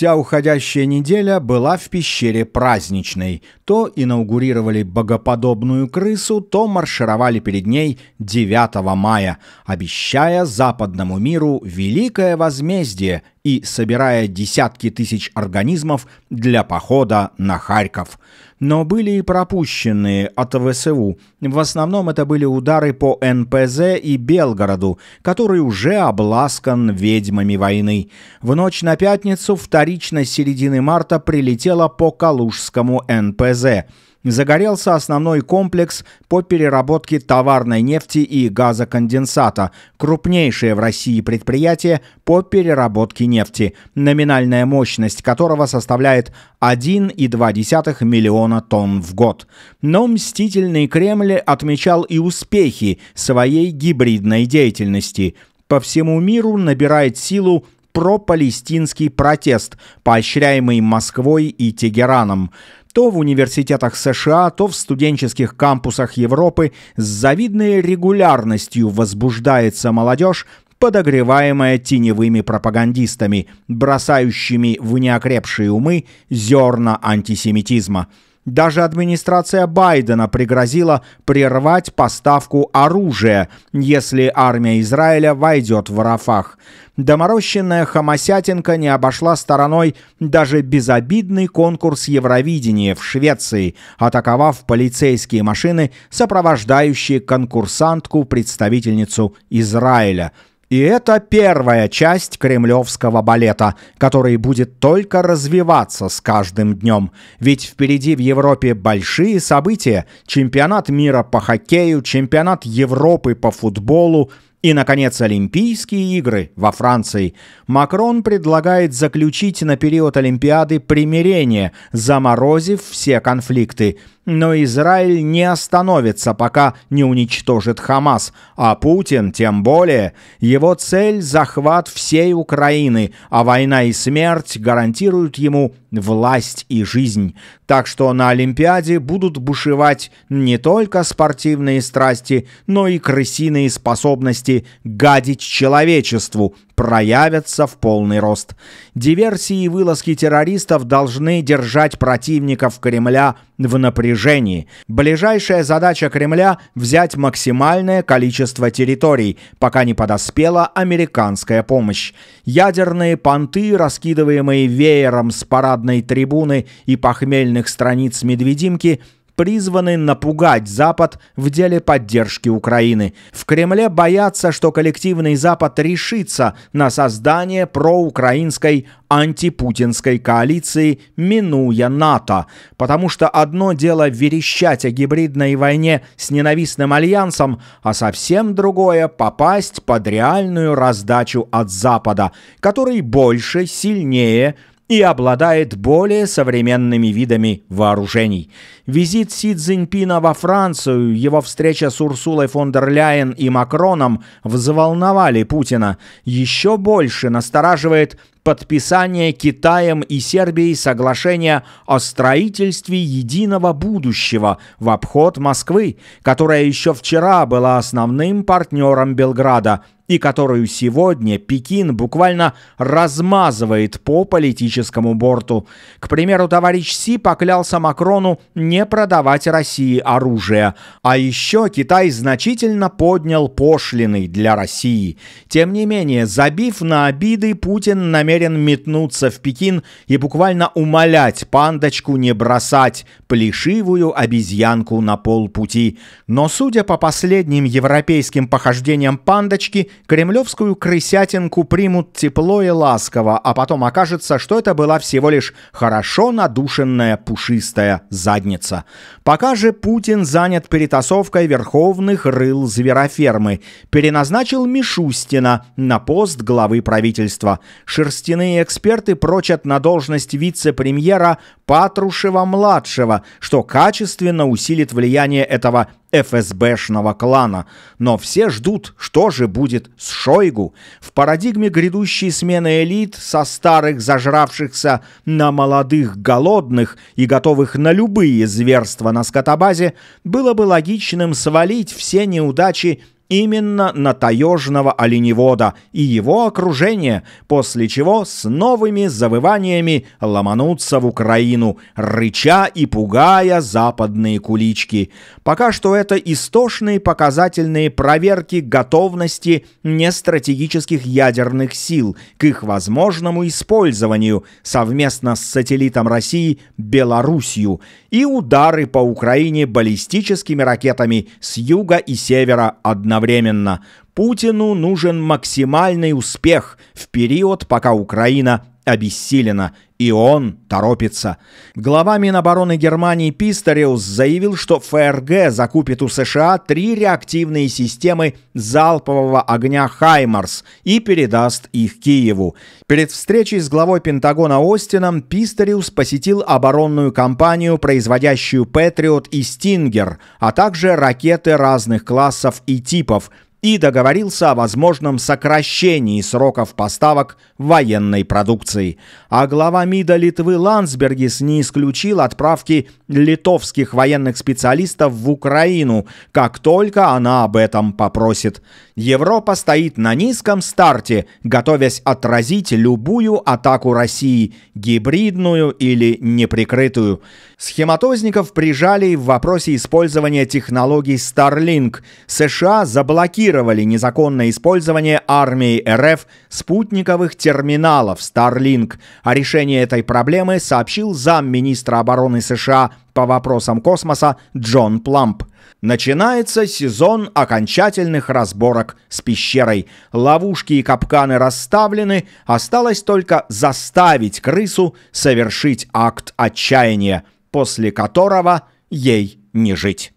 Вся уходящая неделя была в пещере праздничной. То инаугурировали богоподобную крысу, то маршировали перед ней 9 мая, обещая западному миру великое возмездие и собирая десятки тысяч организмов для похода на Харьков. Но были и пропущенные от ВСУ. В основном это были удары по НПЗ и Белгороду, который уже обласкан ведьмами войны. В ночь на пятницу вторично с середины марта прилетело по Калужскому НПЗ – загорелся основной комплекс по переработке товарной нефти и газоконденсата, крупнейшее в России предприятие по переработке нефти, номинальная мощность которого составляет 1,2 миллиона тонн в год. Но мстительный Кремль отмечал и успехи своей гибридной деятельности. По всему миру набирает силу пропалестинский протест, поощряемый Москвой и Тегераном то в университетах США, то в студенческих кампусах Европы с завидной регулярностью возбуждается молодежь, подогреваемая теневыми пропагандистами, бросающими в неокрепшие умы зерна антисемитизма – даже администрация Байдена пригрозила прервать поставку оружия, если армия Израиля войдет в Рафах. Доморощенная хамасятинка не обошла стороной даже безобидный конкурс Евровидения в Швеции, атаковав полицейские машины, сопровождающие конкурсантку-представительницу Израиля – и это первая часть кремлевского балета, который будет только развиваться с каждым днем. Ведь впереди в Европе большие события. Чемпионат мира по хоккею, чемпионат Европы по футболу – и, наконец, Олимпийские игры во Франции. Макрон предлагает заключить на период Олимпиады примирение, заморозив все конфликты. Но Израиль не остановится, пока не уничтожит Хамас, а Путин тем более. Его цель – захват всей Украины, а война и смерть гарантируют ему власть и жизнь. Так что на Олимпиаде будут бушевать не только спортивные страсти, но и крысиные способности гадить человечеству, проявятся в полный рост. Диверсии и вылазки террористов должны держать противников Кремля в напряжении. Ближайшая задача Кремля – взять максимальное количество территорий, пока не подоспела американская помощь. Ядерные понты, раскидываемые веером с парадной трибуны и похмельных страниц «Медведимки», призваны напугать Запад в деле поддержки Украины. В Кремле боятся, что коллективный Запад решится на создание проукраинской антипутинской коалиции, минуя НАТО. Потому что одно дело верещать о гибридной войне с ненавистным альянсом, а совсем другое – попасть под реальную раздачу от Запада, который больше, сильнее, и обладает более современными видами вооружений. Визит Си Цзиньпина во Францию, его встреча с Урсулой фон дер Ляйен и Макроном взволновали Путина. Еще больше настораживает подписание Китаем и Сербией соглашения о строительстве единого будущего в обход Москвы, которая еще вчера была основным партнером Белграда – и которую сегодня Пекин буквально размазывает по политическому борту. К примеру, товарищ Си поклялся Макрону не продавать России оружие. А еще Китай значительно поднял пошлины для России. Тем не менее, забив на обиды, Путин намерен метнуться в Пекин и буквально умолять пандочку не бросать плешивую обезьянку на полпути. Но судя по последним европейским похождениям пандочки, кремлевскую крысятинку примут тепло и ласково, а потом окажется, что это была всего лишь хорошо надушенная пушистая задница. Пока же Путин занят перетасовкой верховных рыл зверофермы, переназначил Мишустина на пост главы правительства. Шерстяные эксперты прочат на должность вице-премьера Патрушева-младшего, что качественно усилит влияние этого ФСБшного клана, но все ждут, что же будет с Шойгу. В парадигме грядущей смены элит со старых зажравшихся на молодых голодных и готовых на любые зверства на скотобазе было бы логичным свалить все неудачи именно на таежного оленевода и его окружение, после чего с новыми завываниями ломанутся в Украину, рыча и пугая западные кулички. Пока что это истошные показательные проверки готовности нестратегических ядерных сил к их возможному использованию совместно с сателлитом России Белоруссию и удары по Украине баллистическими ракетами с юга и севера одновременно одновременно. Путину нужен максимальный успех в период, пока Украина обессилена, и он торопится. Глава Минобороны Германии Писториус заявил, что ФРГ закупит у США три реактивные системы залпового огня «Хаймарс» и передаст их Киеву. Перед встречей с главой Пентагона Остином Писториус посетил оборонную компанию, производящую «Патриот» и «Стингер», а также ракеты разных классов и типов – и договорился о возможном сокращении сроков поставок военной продукции. А глава МИДа Литвы Лансбергис не исключил отправки литовских военных специалистов в Украину, как только она об этом попросит. Европа стоит на низком старте, готовясь отразить любую атаку России, гибридную или неприкрытую. Схематозников прижали в вопросе использования технологий Starlink. США заблокировали ликвидировали незаконное использование армией РФ спутниковых терминалов Starlink. О решении этой проблемы сообщил замминистра обороны США по вопросам космоса Джон Пламп. Начинается сезон окончательных разборок с пещерой. Ловушки и капканы расставлены, осталось только заставить крысу совершить акт отчаяния, после которого ей не жить.